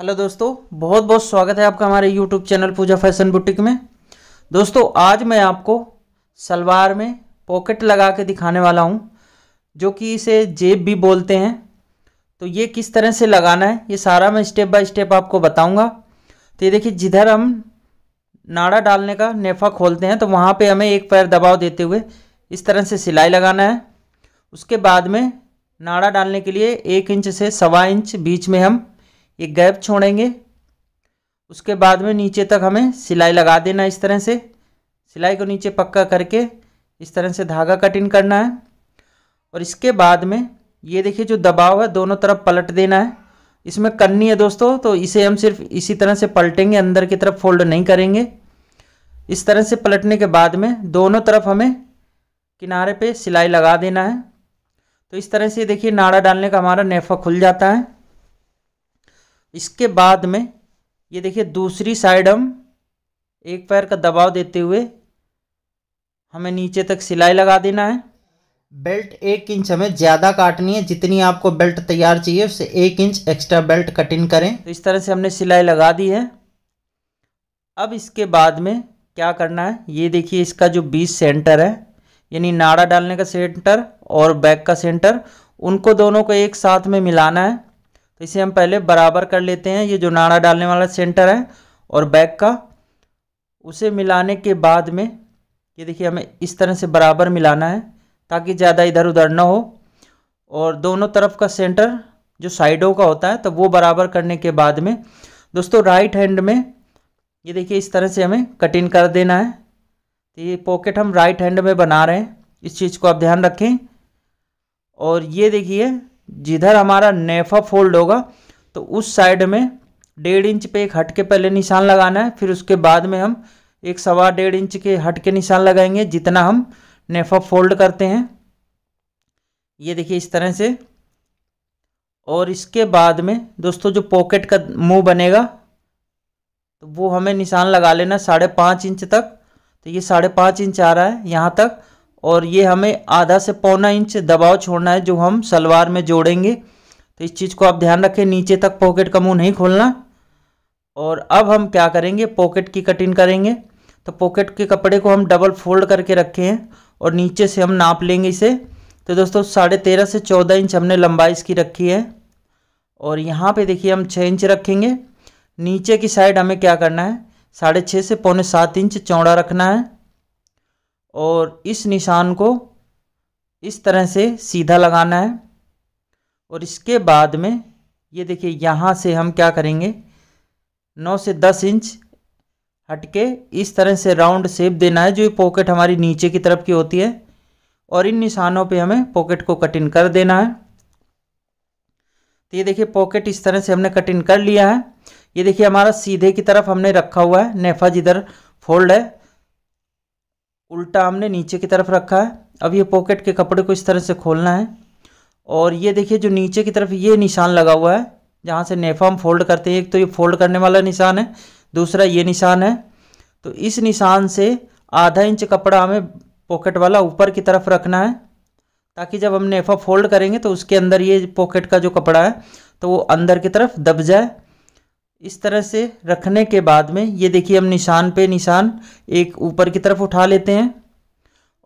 hello दोस्तों बहुत बहुत स्वागत है आपका हमारे YouTube channel Pooja fashion boutique में दोस्तों आज मैं आपको सलवार में पॉकेट लगा के दिखाने वाला हूँ जो कि इसे जेब भी बोलते हैं तो ये किस तरह से लगाना है ये सारा मैं स्टेप बाय स्टेप आपको बताऊँगा तो ये देखिए जिधर हम नाड़ा डालने का नेफा खोलते हैं तो वहाँ पर हमें एक पैर दबाव देते हुए इस तरह से सिलाई लगाना है उसके बाद में नाड़ा डालने के लिए एक इंच से सवा इंच बीच में हम ये गैप छोड़ेंगे उसके बाद में नीचे तक हमें सिलाई लगा देना इस तरह से सिलाई को नीचे पक्का करके इस तरह से धागा कटिंग करना है और इसके बाद में ये देखिए जो दबाव है दोनों तरफ पलट देना है इसमें करनी है दोस्तों तो इसे हम सिर्फ इसी तरह से पलटेंगे अंदर की तरफ फोल्ड नहीं करेंगे इस तरह से पलटने के बाद में दोनों तरफ हमें किनारे पे सिलाई लगा देना है तो इस तरह से देखिए नाड़ा डालने का हमारा नेफा खुल जाता है इसके बाद में ये देखिए दूसरी साइड हम एक पैर का दबाव देते हुए हमें नीचे तक सिलाई लगा देना है बेल्ट एक इंच हमें ज़्यादा काटनी है जितनी आपको बेल्ट तैयार चाहिए उससे एक इंच एक्स्ट्रा बेल्ट कटिंग करें तो इस तरह से हमने सिलाई लगा दी है अब इसके बाद में क्या करना है ये देखिए इसका जो बीच सेंटर है यानी नाड़ा डालने का सेंटर और बैक का सेंटर उनको दोनों को एक साथ में मिलाना है तो इसे हम पहले बराबर कर लेते हैं ये जो नाड़ा डालने वाला सेंटर है और बैक का उसे मिलाने के बाद में ये देखिए हमें इस तरह से बराबर मिलाना है ताकि ज़्यादा इधर उधर ना हो और दोनों तरफ का सेंटर जो साइडों का होता है तो वो बराबर करने के बाद में दोस्तों राइट हैंड में ये देखिए इस तरह से हमें कटिंग कर देना है तो ये पॉकेट हम राइट हैंड में बना रहे हैं इस चीज़ को आप ध्यान रखें और ये देखिए जिधर हमारा नेफा फोल्ड होगा तो उस साइड में डेढ़ इंच पे एक हट के पहले निशान लगाना है फिर उसके बाद में हम एक सवा डेढ़ इंच के हट के निशान लगाएंगे जितना हम नेफा फोल्ड करते हैं ये देखिए इस तरह से और इसके बाद में दोस्तों जो पॉकेट का मुंह बनेगा तो वो हमें निशान लगा लेना साढ़े पाँच इंच तक तो ये साढ़े पाँच इंच आ रहा है यहाँ तक और ये हमें आधा से पौना इंच दबाव छोड़ना है जो हम सलवार में जोड़ेंगे तो इस चीज़ को आप ध्यान रखें नीचे तक पॉकेट का मुँह नहीं खोलना और अब हम क्या करेंगे पॉकेट की कटिंग करेंगे तो पॉकेट के कपड़े को हम डबल फोल्ड करके रखे हैं और नीचे से हम नाप लेंगे इसे तो दोस्तों साढ़े तेरह से चौदह इंच हमने लंबाई इसकी रखी है और यहाँ पे देखिए हम छः इंच रखेंगे नीचे की साइड हमें क्या करना है साढ़े छः से पौने सात इंच चौड़ा रखना है और इस निशान को इस तरह से सीधा लगाना है और इसके बाद में ये देखिए यहाँ से हम क्या करेंगे नौ से दस इंच हटके इस तरह से राउंड शेप देना है जो ये पॉकेट हमारी नीचे की तरफ की होती है और इन निशानों पे हमें पॉकेट को कट इन कर देना है तो ये देखिए पॉकेट इस तरह से हमने कट इन कर लिया है ये देखिए हमारा सीधे की तरफ हमने रखा हुआ है नेफा जिधर फोल्ड है उल्टा हमने नीचे की तरफ रखा है अब ये पॉकेट के कपड़े को इस तरह से खोलना है और ये देखिए जो नीचे की तरफ ये निशान लगा हुआ है जहाँ से नेफा हम फोल्ड करते हैं एक तो ये फोल्ड करने वाला निशान है दूसरा ये निशान है तो इस निशान से आधा इंच कपड़ा हमें पॉकेट वाला ऊपर की तरफ रखना है ताकि जब हम नेफा फोल्ड करेंगे तो उसके अंदर ये पॉकेट का जो कपड़ा है तो वो अंदर की तरफ दब जाए इस तरह से रखने के बाद में ये देखिए हम निशान पे निशान एक ऊपर की तरफ उठा लेते हैं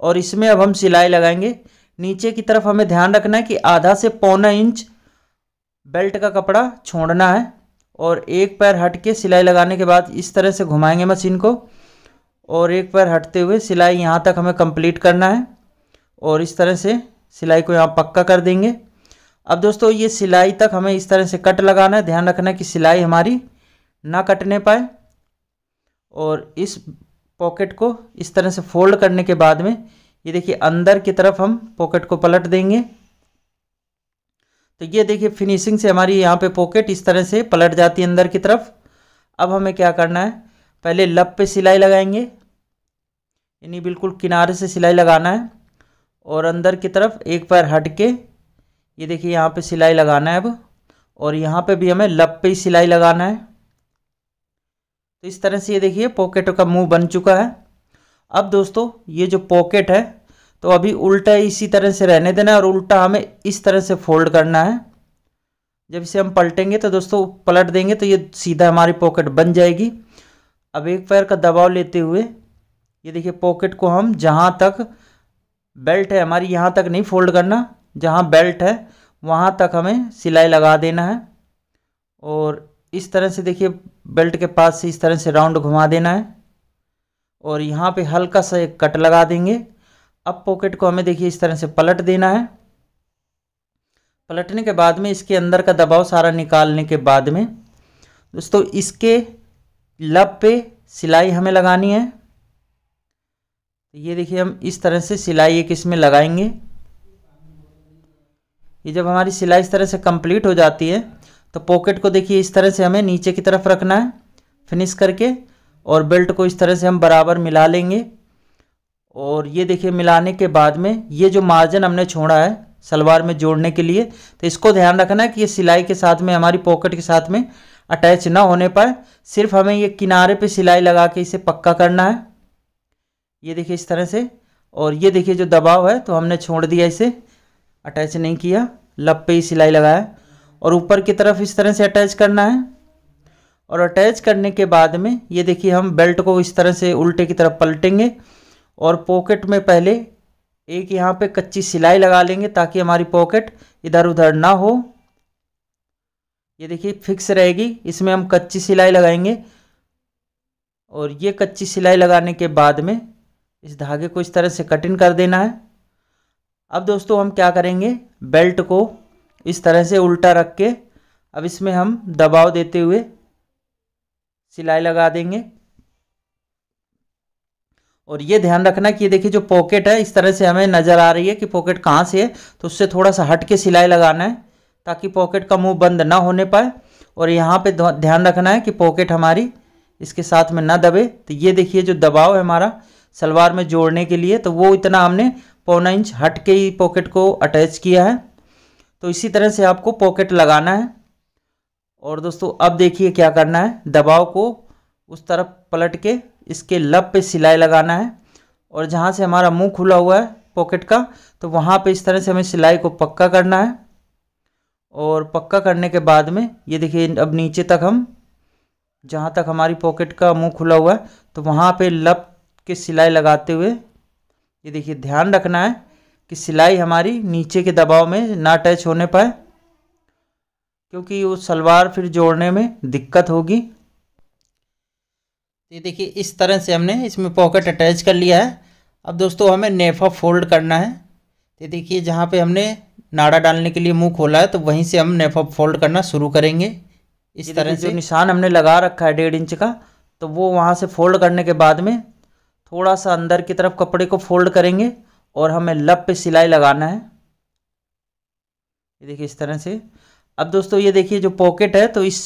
और इसमें अब हम सिलाई लगाएंगे नीचे की तरफ हमें ध्यान रखना है कि आधा से पौना इंच बेल्ट का कपड़ा छोड़ना है और एक पैर हट के सिलाई लगाने के बाद इस तरह से घुमाएंगे मशीन को और एक पैर हटते हुए सिलाई यहाँ तक हमें कंप्लीट करना है और इस तरह से सिलाई को यहाँ पक्का कर देंगे अब दोस्तों ये सिलाई तक हमें इस तरह से कट लगाना है ध्यान रखना है कि सिलाई हमारी ना कटने पाए और इस पॉकेट को इस तरह से फोल्ड करने के बाद में ये देखिए अंदर की तरफ हम पॉकेट को पलट देंगे तो ये देखिए फिनिशिंग से हमारी यहाँ पे पॉकेट इस तरह से पलट जाती है अंदर की तरफ अब हमें क्या करना है पहले लप पे सिलाई लगाएंगे यानी बिल्कुल किनारे से सिलाई लगाना है और अंदर की तरफ एक पैर हट के ये देखिए यहाँ पे सिलाई लगाना है अब और यहाँ पे भी हमें लप पे ही सिलाई लगाना है तो इस तरह से ये देखिए पॉकेट का मुंह बन चुका है अब दोस्तों ये जो पॉकेट है तो अभी उल्टा इसी तरह से रहने देना है और उल्टा हमें इस तरह से फोल्ड करना है जब इसे हम पलटेंगे तो दोस्तों पलट देंगे तो ये सीधा हमारी पॉकेट बन जाएगी अब एक पैर का दबाव लेते हुए ये देखिए पॉकेट को हम जहाँ तक बेल्ट है हमारी यहाँ तक नहीं फोल्ड करना जहाँ बेल्ट है वहाँ तक हमें सिलाई लगा देना है और इस तरह से देखिए बेल्ट के पास से इस तरह से राउंड घुमा देना है और यहाँ पे हल्का सा एक कट लगा देंगे अब पॉकेट को हमें देखिए इस तरह से पलट देना है पलटने के बाद में इसके अंदर का दबाव सारा निकालने के बाद में दोस्तों इसके लब पे सिलाई हमें लगानी है तो ये देखिए हम इस तरह से सिलाई एक इसमें लगाएंगे ये जब हमारी सिलाई इस तरह से कंप्लीट हो जाती है तो पॉकेट को देखिए इस तरह से हमें नीचे की तरफ रखना है फिनिश करके और बेल्ट को इस तरह से हम बराबर मिला लेंगे और ये देखिए मिलाने के बाद में ये जो मार्जिन हमने छोड़ा है सलवार में जोड़ने के लिए तो इसको ध्यान रखना है कि ये सिलाई के साथ में हमारी पॉकेट के साथ में अटैच ना होने पाए सिर्फ हमें ये किनारे पे सिलाई लगा के इसे पक्का करना है ये देखिए इस तरह से और ये देखिए जो दबाव है तो हमने छोड़ दिया इसे अटैच नहीं किया लप पे ही सिलाई लगाया और ऊपर की तरफ इस तरह से अटैच करना है और अटैच करने के बाद में ये देखिए हम बेल्ट को इस तरह से उल्टे की तरफ पलटेंगे और पॉकेट में पहले एक यहाँ पे कच्ची सिलाई लगा लेंगे ताकि हमारी पॉकेट इधर उधर ना हो ये देखिए फिक्स रहेगी इसमें हम कच्ची सिलाई लगाएंगे और ये कच्ची सिलाई लगाने के बाद में इस धागे को इस तरह से कटिंग कर देना है अब दोस्तों हम क्या करेंगे बेल्ट को इस तरह से उल्टा रख के अब इसमें हम दबाव देते हुए सिलाई लगा देंगे और ये ध्यान रखना कि ये देखिए जो पॉकेट है इस तरह से हमें नज़र आ रही है कि पॉकेट कहाँ से है तो उससे थोड़ा सा हट के सिलाई लगाना है ताकि पॉकेट का मुंह बंद ना होने पाए और यहाँ पे ध्यान रखना है कि पॉकेट हमारी इसके साथ में ना दबे तो ये देखिए जो दबाव है हमारा सलवार में जोड़ने के लिए तो वो इतना हमने पौना इंच हट के ही पॉकेट को अटैच किया है तो इसी तरह से आपको पॉकेट लगाना है और दोस्तों अब देखिए क्या करना है दबाव को उस तरफ पलट के इसके लब पे सिलाई लगाना है और जहाँ से हमारा मुंह खुला हुआ है पॉकेट का तो वहाँ पे इस तरह से हमें सिलाई को पक्का करना है और पक्का करने के बाद में ये देखिए अब नीचे तक हम जहाँ तक हमारी पॉकेट का मुँह खुला हुआ है तो वहाँ पर लप के सिलाई लगाते हुए ये देखिए ध्यान रखना है कि सिलाई हमारी नीचे के दबाव में ना टच होने पाए क्योंकि वो सलवार फिर जोड़ने में दिक्कत होगी ये देखिए इस तरह से हमने इसमें पॉकेट अटैच कर लिया है अब दोस्तों हमें नेफा फोल्ड करना है ये देखिए जहाँ पे हमने नाड़ा डालने के लिए मुंह खोला है तो वहीं से हम नेफा फोल्ड करना शुरू करेंगे इस तरह से निशान हमने लगा रखा है डेढ़ इंच का तो वो वहाँ से फोल्ड करने के बाद में थोड़ा सा अंदर की तरफ कपड़े को फोल्ड करेंगे और हमें लप पे सिलाई लगाना है ये देखिए इस तरह से अब दोस्तों ये देखिए जो पॉकेट है तो इस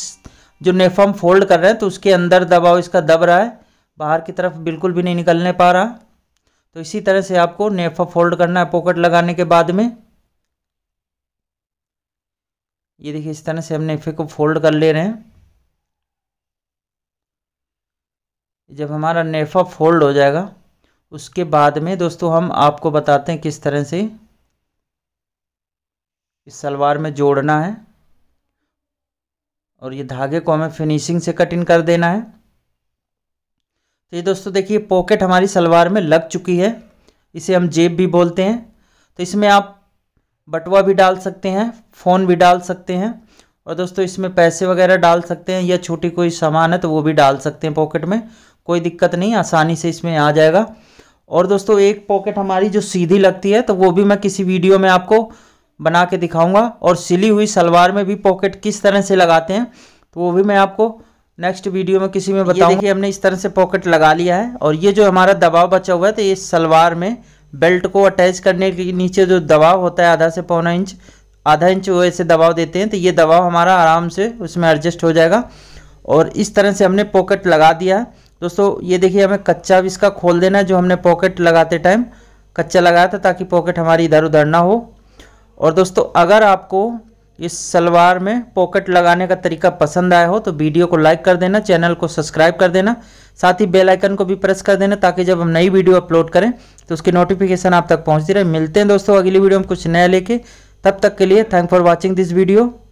जो नेफ हम फोल्ड कर रहे हैं तो उसके अंदर दबाव इसका दब रहा है बाहर की तरफ बिल्कुल भी नहीं निकलने पा रहा तो इसी तरह से आपको नेफा फोल्ड करना है पॉकेट लगाने के बाद में ये देखिए इस तरह से हम नेफे को फोल्ड कर ले रहे हैं जब हमारा नेफा फोल्ड हो जाएगा उसके बाद में दोस्तों हम आपको बताते हैं किस तरह से इस सलवार में जोड़ना है और ये धागे को हमें फिनिशिंग से कट इन कर देना है तो ये दोस्तों देखिए पॉकेट हमारी सलवार में लग चुकी है इसे हम जेब भी बोलते हैं तो इसमें आप बटुआ भी डाल सकते हैं फ़ोन भी डाल सकते हैं और दोस्तों इसमें पैसे वगैरह डाल सकते हैं या छोटी कोई सामान है तो वो भी डाल सकते हैं पॉकेट में कोई दिक्कत नहीं आसानी से इसमें आ जाएगा और दोस्तों एक पॉकेट हमारी जो सीधी लगती है तो वो भी मैं किसी वीडियो में आपको बना के दिखाऊंगा और सिली हुई सलवार में भी पॉकेट किस तरह से लगाते हैं तो वो भी मैं आपको नेक्स्ट वीडियो में किसी में बताऊँ कि हमने इस तरह से पॉकेट लगा लिया है और ये जो हमारा दबाव बचा हुआ है तो ये सलवार में बेल्ट को अटैच करने के नीचे जो दबाव होता है आधा से पौना इंच आधा इंच वो ऐसे दबाव देते हैं तो ये दबाव हमारा आराम से उसमें एडजस्ट हो जाएगा और इस तरह से हमने पॉकेट लगा दिया है दोस्तों ये देखिए हमें कच्चा भी इसका खोल देना है जो हमने पॉकेट लगाते टाइम कच्चा लगाया था ताकि पॉकेट हमारी इधर उधर ना हो और दोस्तों अगर आपको इस सलवार में पॉकेट लगाने का तरीका पसंद आया हो तो वीडियो को लाइक कर देना चैनल को सब्सक्राइब कर देना साथ ही बेल आइकन को भी प्रेस कर देना ताकि जब हम नई वीडियो अपलोड करें तो उसकी नोटिफिकेशन आप तक पहुंचती रहे मिलते हैं दोस्तों अगली वीडियो में कुछ नया लेके तब तक के लिए thank for watching this video